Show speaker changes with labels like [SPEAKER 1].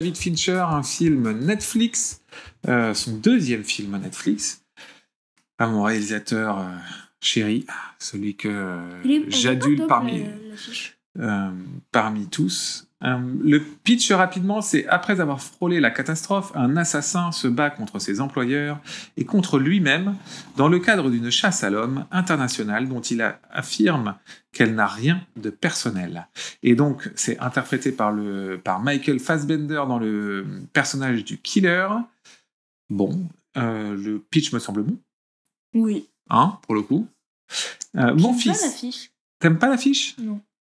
[SPEAKER 1] David Fincher, un film Netflix, euh, son deuxième film Netflix, à mon réalisateur euh, chéri, ah, celui que euh, j'adule parmi tous. Euh, le pitch rapidement, c'est après avoir frôlé la catastrophe, un assassin se bat contre ses employeurs et contre lui-même dans le cadre d'une chasse à l'homme internationale dont il affirme qu'elle n'a rien de personnel. Et donc, c'est interprété par, Michael Fassbender dans le personnage du killer. Bon, euh, le pitch me semble bon.
[SPEAKER 2] Oui. Hein, pour le coup. Euh, mon fils. T'aimes pas l'affiche Non.